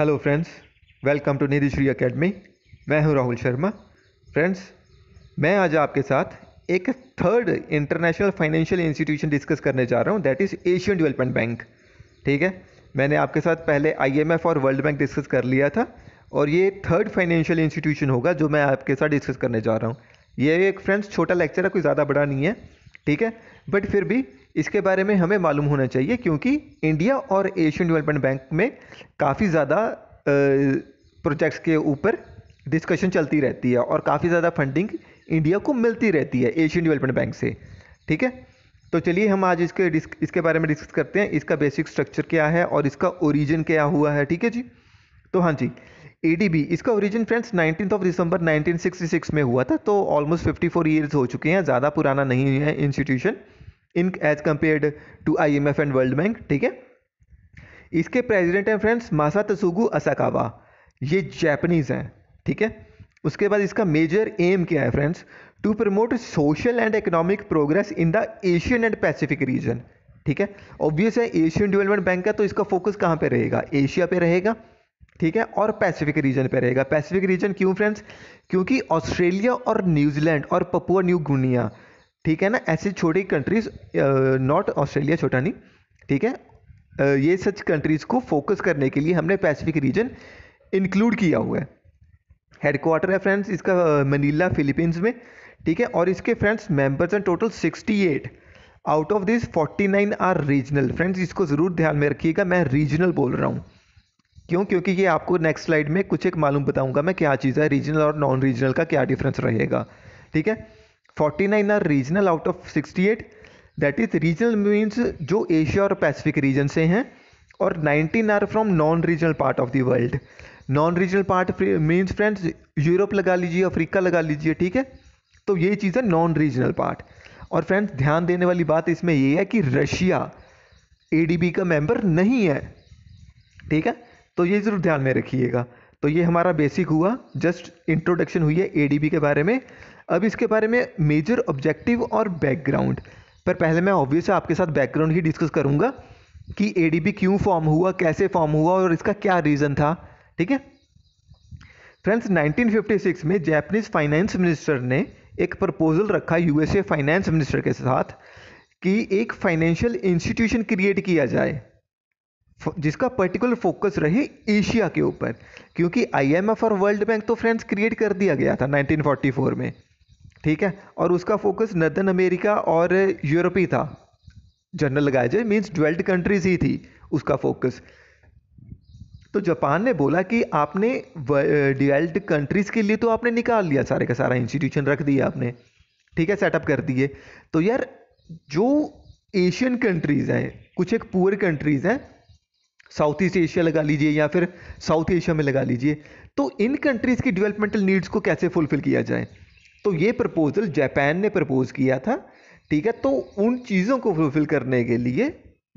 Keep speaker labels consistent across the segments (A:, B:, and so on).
A: Hello friends welcome to Nidhishree academy मैं हूं Rahul Sharma friends मैं आज आपके साथ एक third international financial institution discuss करने जा रहा हूं that is Asian Development Bank ठीक है मैंने आपके साथ पहले आईएमएफ और वर्ल्ड बैंक डिस्कस कर लिया था और ये थर्ड फाइनेंशियल इंस्टीट्यूशन होगा जो मैं आपके साथ डिस्कस करने जा रहा हूँ ये एक फ्रेंड्स छोटा लेक्चर है कोई ज़्यादा बड़ा नहीं है ठीक है बट फिर भी इसके बारे में हमें मालूम होना चाहिए क्योंकि इंडिया और एशियन डेवलपमेंट बैंक में काफ़ी ज़्यादा प्रोजेक्ट्स के ऊपर डिस्कशन चलती रहती है और काफ़ी ज़्यादा फंडिंग इंडिया को मिलती रहती है एशियन डेवलपमेंट बैंक से ठीक है तो चलिए हम आज इसके इसके बारे में डिस्कस करते हैं इसका बेसिक स्ट्रक्चर क्या है और इसका ओरिजिन क्या हुआ है ठीक है जी तो हाँ जी ए इसका origin friends nineteen of December 1966 में हुआ था तो ऑलमोस्ट 54 फोर ईयर्स हो चुके हैं ज़्यादा पुराना नहीं है institution in as compared to IMF and World Bank ठीक है इसके प्रेसिडेंट हैं फ्रेंड्स मासा तसुगु असाकावा ये जैपनीज़ हैं ठीक है उसके बाद इसका मेजर एम क्या है friends to promote social and economic progress in the Asian and Pacific region ठीक है ऑब्वियस है एशियन डेवलपमेंट बैंक का तो इसका फोकस कहाँ पे रहेगा एशिया पे रहेगा ठीक है और पैसिफिक रीजन पे रहेगा पैसिफिक रीजन क्यों फ्रेंड्स क्योंकि ऑस्ट्रेलिया और न्यूजीलैंड और पपुआ न्यू गुनिया ठीक है ना ऐसी छोटी कंट्रीज नॉट ऑस्ट्रेलिया छोटा नहीं ठीक है uh, ये सच कंट्रीज़ को फोकस करने के लिए हमने पैसिफिक रीजन इंक्लूड किया हुआ है हेडक्वार्टर है फ्रेंड्स इसका मनीला फिलीपींस में ठीक है और इसके फ्रेंड्स मेंबर्स हैं total 68 out of this 49 are regional friends इसको ज़रूर ध्यान में रखिएगा मैं रीजनल बोल रहा हूँ क्यों क्योंकि ये आपको नेक्स्ट स्लाइड में कुछ एक मालूम बताऊंगा मैं क्या चीज़ है रीजनल और नॉन रीजनल का क्या डिफरेंस रहेगा ठीक है 49 are regional out of 68 that is regional means जो एशिया और पैसिफिक रीजन से हैं और 19 are from non regional part of the world non regional part means friends Europe लगा लीजिए अफ्रीका लगा लीजिए ठीक है तो ये चीज़ है नॉन रीजनल पार्ट और फ्रेंड्स ध्यान देने वाली बात इसमें ये है कि रशिया ए का मेंबर नहीं है ठीक है तो ये ज़रूर ध्यान में रखिएगा तो ये हमारा बेसिक हुआ जस्ट इंट्रोडक्शन हुई है ए के बारे में अब इसके बारे में मेजर ऑब्जेक्टिव और बैकग्राउंड पर पहले मैं ऑब्वियस आपके साथ बैकग्राउंड ही डिस्कस करूँगा कि ए क्यों फॉर्म हुआ कैसे फॉर्म हुआ और इसका क्या रीज़न था ठीक है फ्रेंड्स 1956 में जैपनीज फाइनेंस मिनिस्टर ने एक प्रपोजल रखा यूएसए फाइनेंस मिनिस्टर के साथ कि एक फाइनेंशियल इंस्टीट्यूशन क्रिएट किया जाए जिसका पर्टिकुलर फोकस रहे एशिया के ऊपर क्योंकि आईएमएफ और वर्ल्ड बैंक तो फ्रेंड्स क्रिएट कर दिया गया था 1944 में ठीक है और उसका फोकस नर्दन अमेरिका और यूरोप ही था जनरल लगाया जाए मीन्स ड्वेल्ड कंट्रीज ही थी उसका फोकस तो जापान ने बोला कि आपने डिवेल्ड कंट्रीज़ के लिए तो आपने निकाल लिया सारे का सारा इंस्टीट्यूशन रख दिया आपने ठीक है सेटअप कर दिए तो यार जो एशियन कंट्रीज़ हैं कुछ एक पुअर कंट्रीज़ हैं साउथ ईस्ट एशिया लगा लीजिए या फिर साउथ एशिया में लगा लीजिए तो इन कंट्रीज़ की डेवलपमेंटल नीड्स को कैसे फुलफ़िल किया जाए तो ये प्रपोजल जापान ने प्रपोज किया था ठीक है तो उन चीज़ों को फुलफिल करने के लिए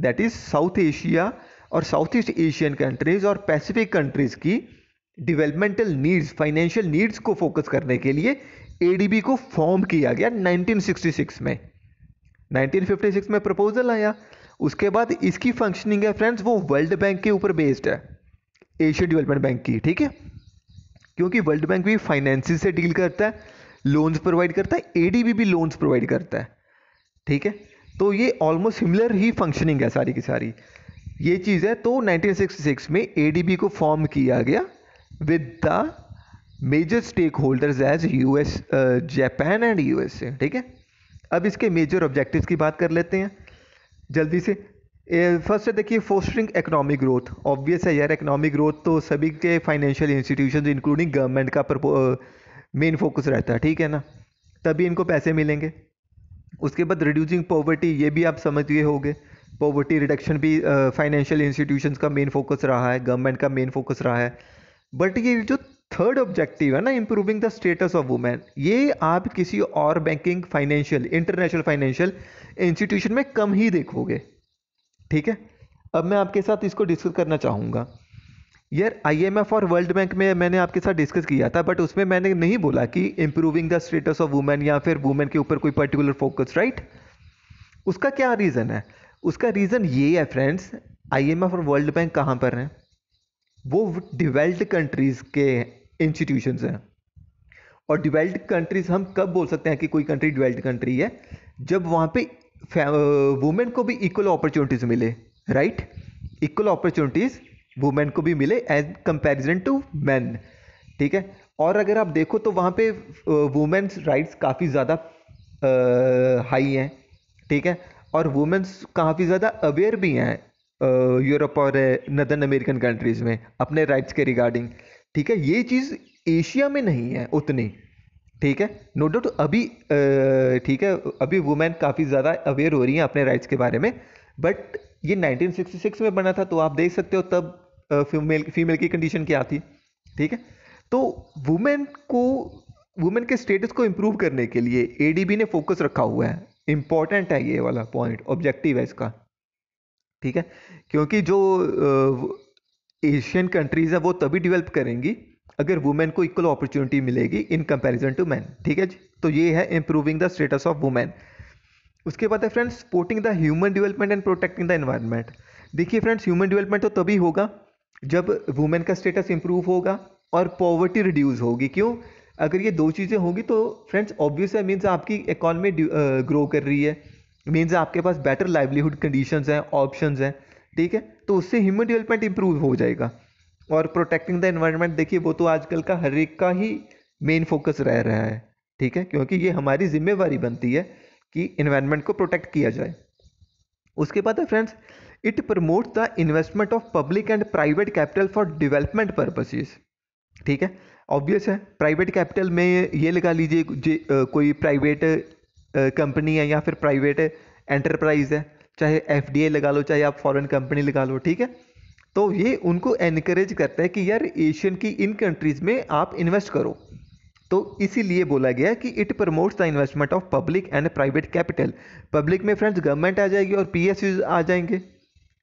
A: दैट इज़ साउथ एशिया और साउथ ईस्ट एशियन कंट्रीज़ और पैसिफिक कंट्रीज़ की डिवेलपमेंटल नीड्स फाइनेंशियल नीड्स को फोकस करने के लिए एडीबी को फॉर्म किया गया 1966 में 1956 में प्रपोजल आया उसके बाद इसकी फंक्शनिंग है फ्रेंड्स वो वर्ल्ड बैंक के ऊपर बेस्ड है एशियन डेवलपमेंट बैंक की ठीक है क्योंकि वर्ल्ड बैंक भी फाइनेंसिस से डील करता है लोन्स प्रोवाइड करता है एडीबी भी लोन्स प्रोवाइड करता है ठीक है तो ये ऑलमोस्ट सिमिलर ही फंक्शनिंग है सारी की सारी ये चीज़ है तो 1966 में एडीबी को फॉर्म किया गया with the major stakeholders as US Japan and USA ठीक है अब इसके मेजर ऑब्जेक्टिव्स की बात कर लेते हैं जल्दी से फर्स्ट है देखिए फोस्टरिंग इकोनॉमिक ग्रोथ ऑब्वियस है यार इकोनॉमिक ग्रोथ तो सभी के फाइनेंशियल इंस्टीट्यूशन इंक्लूडिंग गवर्नमेंट का uh, मेन फोकस रहता है ठीक है ना तभी इनको पैसे मिलेंगे उसके बाद रिड्यूसिंग पॉवर्टी ये भी आप समझ गए पॉवर्टी रिडक्शन भी फाइनेंशियल uh, इंस्टीट्यूशंस का मेन फोकस रहा है गवर्नमेंट का मेन फोकस रहा है बट ये जो थर्ड ऑब्जेक्टिव है ना improving the status of women ये आप किसी और banking financial international financial institution में कम ही देखोगे ठीक है अब मैं आपके साथ इसको डिस्कस करना चाहूँगा यार आईएमएफ और वर्ल्ड बैंक में मैंने आपके साथ डिस्कस किया था बट उसमें मैंने नहीं बोला कि improving the status of women या फिर वुमेन के ऊपर कोई पर्टिकुलर फोकस राइट उसका क्या रीज़न है उसका रीज़न ये है फ्रेंड्स आईएमएफ और वर्ल्ड बैंक कहाँ पर हैं वो डिवेल्ड कंट्रीज़ के इंस्टीट्यूशन हैं और डिवेल्ड कंट्रीज़ हम कब बोल सकते हैं कि कोई कंट्री डिवेल्ड कंट्री है जब वहाँ पे वुमेन को भी इक्वल अपॉर्चुनिटीज़ मिले राइट इक्वल अपॉर्चुनिटीज़ वुमेन को भी मिले एज कंपेरिजन टू मैन ठीक है और अगर आप देखो तो वहाँ पे वुमेन्स राइट्स काफ़ी ज़्यादा हाई हैं ठीक है और वुमेन्स काफ़ी ज़्यादा अवेयर भी हैं यूरोप और नदर्न अमेरिकन कंट्रीज़ में अपने राइट्स के रिगार्डिंग ठीक है ये चीज़ एशिया में नहीं है उतनी ठीक है नो डाउट अभी ठीक है अभी वुमेन काफ़ी ज़्यादा अवेयर हो रही हैं अपने राइट्स के बारे में बट ये 1966 में बना था तो आप देख सकते हो तब फीमेल फीमेल की कंडीशन क्या थी ठीक है तो वुमेन को वुमेन के स्टेटस को इम्प्रूव करने के लिए एडीबी ने फोकस रखा हुआ है इम्पॉर्टेंट है ये वाला पॉइंट ऑब्जेक्टिव है इसका ठीक है क्योंकि जो एशियन कंट्रीज़ है वो तभी डेवलप करेंगी अगर वुमेन को इक्वल अपॉर्चुनिटी मिलेगी इन कंपैरिजन टू मैन ठीक है जी तो ये है improving the status of women उसके बाद है friends supporting the human development and protecting the environment देखिए फ्रेंड्स ह्यूमन डेवलपमेंट तो तभी होगा जब वुमेन का स्टेटस इंप्रूव होगा और पॉवर्टी रिड्यूस होगी क्यों अगर ये दो चीज़ें होंगी तो फ्रेंड्स ऑब्वियस है मीन्स आपकी इकॉनमी ग्रो कर रही है मीन्स आपके पास बेटर लाइवलीहुड कंडीशंस हैं ऑप्शंस हैं ठीक है तो उससे ह्यूमन डेवलपमेंट इंप्रूव हो जाएगा और प्रोटेक्टिंग द इन्वायरमेंट देखिए वो तो आजकल का हर एक का ही मेन फोकस रह रहा है ठीक है क्योंकि ये हमारी जिम्मेवारी बनती है कि इन्वायरमेंट को प्रोटेक्ट किया जाए उसके बाद है friends it promotes the investment of public and private capital for development purposes. ठीक है ऑब्वियस है प्राइवेट कैपिटल में ये लगा लीजिए कोई प्राइवेट कंपनी है या फिर प्राइवेट एंटरप्राइज है चाहे एफ लगा लो चाहे आप फॉरेन कंपनी लगा लो ठीक है तो ये उनको एनकरेज करता है कि यार एशियन की इन कंट्रीज़ में आप इन्वेस्ट करो तो इसीलिए बोला गया कि it promotes the investment of public and private capital public में फ्रेंड्स गवर्नमेंट आ जाएगी और पी आ जाएंगे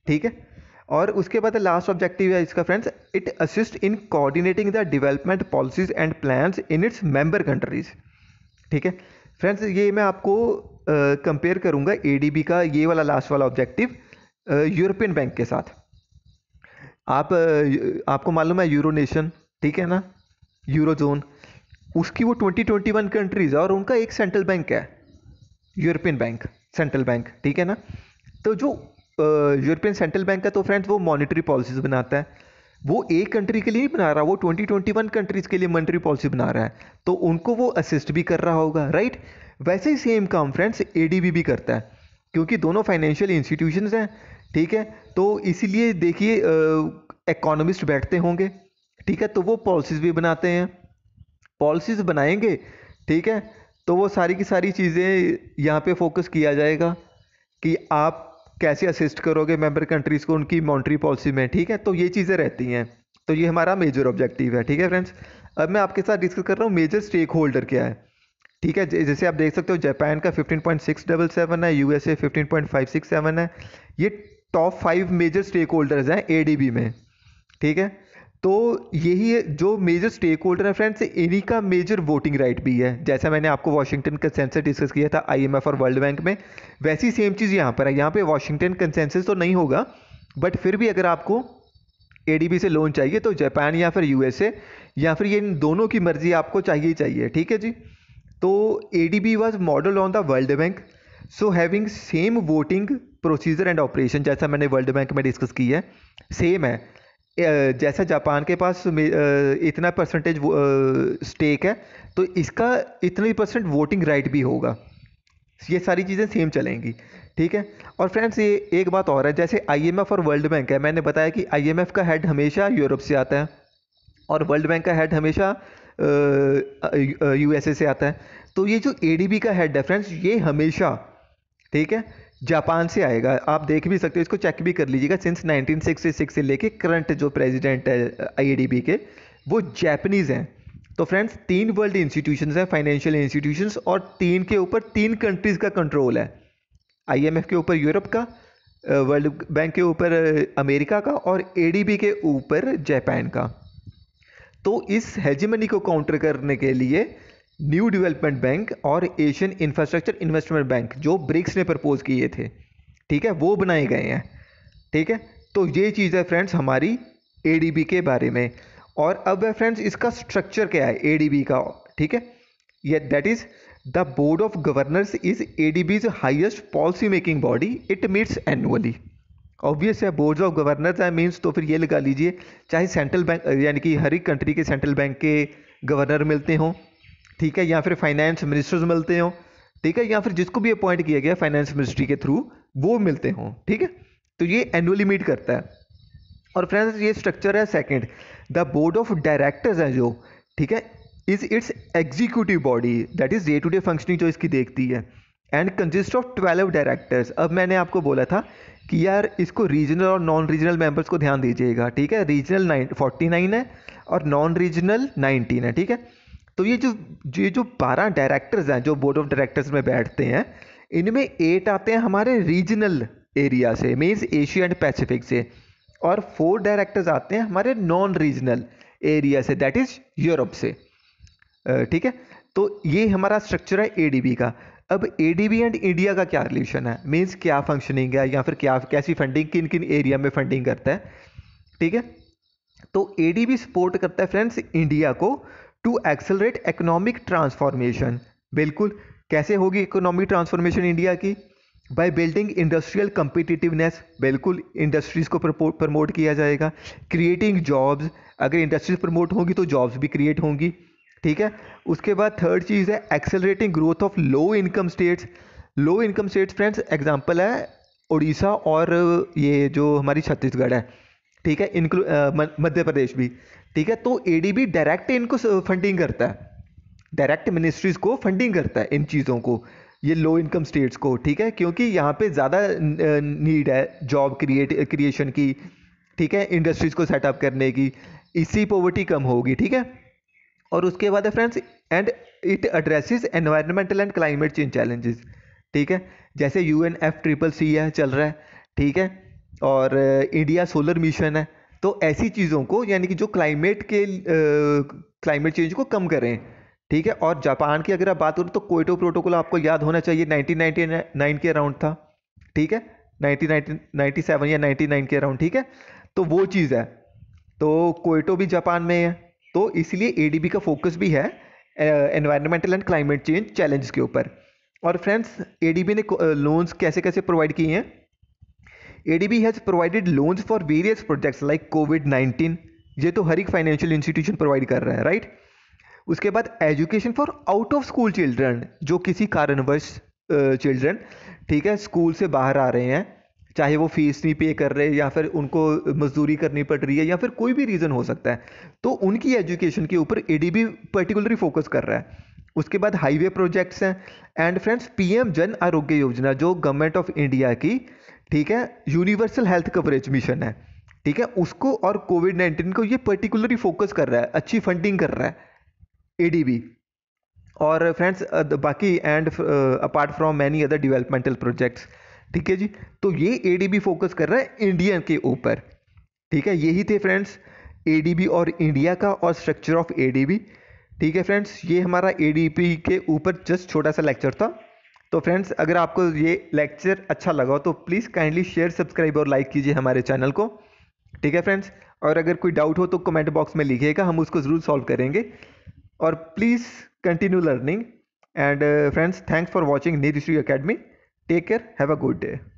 A: ठीक है और उसके बाद लास्ट ऑब्जेक्टिव है इसका friends it assist in coordinating the development policies and plans in its member countries ठीक है फ्रेंड्स ये मैं आपको कंपेयर uh, करूँगा ए का ये वाला लास्ट वाला ऑब्जेक्टिव यूरोपियन बैंक के साथ आप uh, आपको मालूम है यूरो नेशन ठीक है ना यूरो जोन उसकी वो ट्वेंटी ट्वेंटी वन कंट्रीज़ और उनका एक सेंट्रल बैंक है यूरोपियन बैंक सेंट्रल बैंक ठीक है ना तो जो यूरोपियन सेंट्रल बैंक का तो फ्रेंड्स वो मॉनिटरी पॉलिसीज बनाता है वो एक कंट्री के लिए नहीं बना रहा वो ट्वेंटी ट्वेंटी वन कंट्रीज़ के लिए मॉनिटरी पॉलिसी बना रहा है तो उनको वो असिस्ट भी कर रहा होगा राइट वैसे ही सेम काम फ्रेंड्स ए भी करता है क्योंकि दोनों फाइनेंशियल इंस्टीट्यूशंस हैं ठीक है तो इसीलिए देखिए इकोनॉमिस्ट बैठते होंगे ठीक है तो वो पॉलिसीज़ भी बनाते हैं पॉलिसीज़ बनाएंगे ठीक है तो वो सारी की सारी चीज़ें यहाँ पे फोकस किया जाएगा कि आप कैसे असिस्ट करोगे मेंबर कंट्रीज़ को उनकी मॉनिटरी पॉलिसी में ठीक है तो ये चीज़ें रहती हैं तो ये हमारा मेजर ऑब्जेक्टिव है ठीक है फ्रेंड्स अब मैं आपके साथ डिस्कस कर रहा हूँ मेजर स्टेक होल्डर क्या है ठीक है जैसे आप देख सकते हो जापान का फिफ्टीन है यू एस है ये top five major stakeholders हैं ए में ठीक है तो यही है जो मेजर स्टेक होल्डर है फ्रेंड्स इन्हीं का मेजर वोटिंग राइट भी है जैसा मैंने आपको वाशिंगटन कंसेंसस डिस्कस किया था आईएमएफ और वर्ल्ड बैंक में वैसी सेम चीज़ यहाँ पर है यहाँ पे वाशिंगटन कंसेंसस तो नहीं होगा बट फिर भी अगर आपको ए से लोन चाहिए तो जापान या फिर यू या फिर ये इन दोनों की मर्जी आपको चाहिए ही चाहिए ठीक है जी तो A D B was model on the World Bank so having same voting procedure and operation जैसा मैंने वर्ल्ड बैंक में डिस्कस की है सेम है जैसा जापान के पास इतना परसेंटेज स्टेक है तो इसका ही परसेंट वोटिंग राइट भी होगा ये सारी चीज़ें सेम चलेंगी ठीक है और फ्रेंड्स ये एक बात और है जैसे आईएमएफ और वर्ल्ड बैंक है मैंने बताया कि आईएमएफ का हेड हमेशा यूरोप से आता है और वर्ल्ड बैंक का हेड हमेशा यूएसए से आता है तो ये जो एडीबी का हेड है फ्रेंड्स ये हमेशा ठीक है जापान से आएगा आप देख भी सकते हो इसको चेक भी कर लीजिएगा सिंस 1966 से लेके करंट जो प्रेसिडेंट है आईएडीबी के वो जैपनीज़ हैं तो फ्रेंड्स तीन वर्ल्ड इंस्टीट्यूशंस हैं फाइनेंशियल इंस्टीट्यूशंस और तीन के ऊपर तीन कंट्रीज़ का कंट्रोल है आईएमएफ के ऊपर यूरोप का वर्ल्ड बैंक के ऊपर अमेरिका का और ए के ऊपर जापान का तो इस हेजमनी को काउंटर करने के लिए न्यू डेवलपमेंट बैंक और एशियन इंफ्रास्ट्रक्चर इन्वेस्टमेंट बैंक जो ब्रिक्स ने प्रपोज किए थे ठीक है वो बनाए गए हैं ठीक है तो ये चीज़ है फ्रेंड्स हमारी ए के बारे में और अब है फ्रेंड्स इसका स्ट्रक्चर क्या है ए का ठीक है ये that is the board of governors is A D B's highest policy making body it meets annually obvious है बोर्ड ऑफ गवर्नर्स है मीन्स तो फिर ये लगा लीजिए चाहे सेंट्रल बैंक यानी कि हर एक कंट्री के सेंट्रल बैंक के गवर्नर मिलते हों ठीक है या फिर फाइनेंस मिनिस्टर्स मिलते हों ठीक है या फिर जिसको भी अपॉइंट किया गया फाइनेंस मिनिस्ट्री के थ्रू वो मिलते हों ठीक है तो ये एनुअली मीट करता है और फ्रेंड्स ये स्ट्रक्चर है second the board of directors है जो ठीक है is its executive body that is day to day functioning जो इसकी देखती है and consist of twelve directors अब मैंने आपको बोला था कि यार इसको रीजनल और नॉन रीजनल मेंबर्स को ध्यान दीजिएगा ठीक है रीजनल नाइन फोर्टी नाइन है और नॉन रीजनल नाइनटीन है ठीक है तो ये जो ये जो बारह डायरेक्टर्स हैं जो बोर्ड ऑफ डायरेक्टर्स में बैठते हैं इनमें एट आते हैं हमारे रीजनल एरिया से मीन्स एशिया एंड पैसिफिक से और फोर डायरेक्टर्स आते हैं हमारे नॉन रीजनल एरिया से दैट इज़ यूरोप से ठीक है तो ये हमारा स्ट्रक्चर है ए का अब ए एंड इंडिया का क्या रिलेशन है मीन्स क्या फंक्शनिंग है या फिर क्या कैसी फंडिंग किन किन एरिया में फंडिंग करता है ठीक है तो ए सपोर्ट करता है फ्रेंड्स इंडिया को टू एक्सेलरेट इकोनॉमिक ट्रांसफॉर्मेशन बिल्कुल कैसे होगी इकोनॉमिक ट्रांसफॉर्मेशन इंडिया की बाय बिल्डिंग इंडस्ट्रियल कंपिटिटिवनेस बिल्कुल इंडस्ट्रीज़ को प्रमोट किया जाएगा क्रिएटिंग जॉब्स अगर इंडस्ट्रीज प्रमोट होंगी तो जॉब्स भी क्रिएट होंगी ठीक है उसके बाद थर्ड चीज़ है accelerating growth of low income states low income states friends example है उड़ीसा और ये जो हमारी छत्तीसगढ़ है ठीक है इनक्लू मध्य प्रदेश भी ठीक है तो एडीबी डायरेक्ट इनको फंडिंग करता है डायरेक्ट मिनिस्ट्रीज़ को फंडिंग करता है इन चीज़ों को ये लो इनकम स्टेट्स को ठीक है क्योंकि यहाँ पे ज़्यादा नीड uh, है जॉब क्रिएट क्रिएशन की ठीक है इंडस्ट्रीज़ को सेटअप करने की इसी पॉवर्टी कम होगी ठीक है और उसके बाद है friends and it addresses environmental and climate change challenges ठीक है जैसे U N F triple C है चल रहा है ठीक है और इंडिया सोलर मिशन है तो ऐसी चीज़ों को यानी कि जो क्लाइमेट के क्लाइमेट चेंज को कम करें ठीक है और जापान की अगर आप बात करें तो कोयटो प्रोटोकॉल आपको याद होना चाहिए 1999 के अराउंड था ठीक है 1997 या 99 के अराउंड ठीक है तो वो चीज़ है तो कोयटो भी जापान में है तो इसलिए ए का फोकस भी है environmental and climate change challenge के ऊपर और फ्रेंड्स ए ने लोन्स कैसे कैसे प्रोवाइड किए हैं ADB has provided loans for various projects like COVID-19 ये तो हर एक फाइनेंशियल इंस्टीट्यूशन प्रोवाइड कर रहा है राइट उसके बाद education for out of school children जो किसी कारणवश चिल्ड्रन ठीक है स्कूल से बाहर आ रहे हैं चाहे वो फीस नहीं पे कर रहे या फिर उनको मजदूरी करनी पड़ रही है या फिर कोई भी रीज़न हो सकता है तो उनकी एजुकेशन के ऊपर बी पर्टिकुलरली फोकस कर रहा है उसके बाद हाईवे प्रोजेक्ट्स हैं and friends PM Jan Arogya योजना जो गवर्नमेंट ऑफ इंडिया की ठीक है यूनिवर्सल हेल्थ कवरेज मिशन है ठीक है उसको और कोविड नाइन्टीन को ये पर्टिकुलरली फोकस कर रहा है अच्छी फंडिंग कर रहा है ए और फ्रेंड्स बाकी and apart from many other developmental projects ठीक है जी तो ये ए फोकस कर रहा है इंडिया के ऊपर ठीक है यही थे फ्रेंड्स ए और इंडिया का और स्ट्रक्चर ऑफ ए ठीक है फ्रेंड्स ये हमारा ए के ऊपर जस्ट छोटा सा लेक्चर था तो फ्रेंड्स अगर आपको ये लेक्चर अच्छा लगा हो तो प्लीज़ काइंडली शेयर सब्सक्राइब और लाइक कीजिए हमारे चैनल को ठीक है फ्रेंड्स और अगर कोई डाउट हो तो कमेंट बॉक्स में लिखिएगा हम उसको ज़रूर सॉल्व करेंगे और please continue learning and friends thanks for watching Neer Academy take care have a good day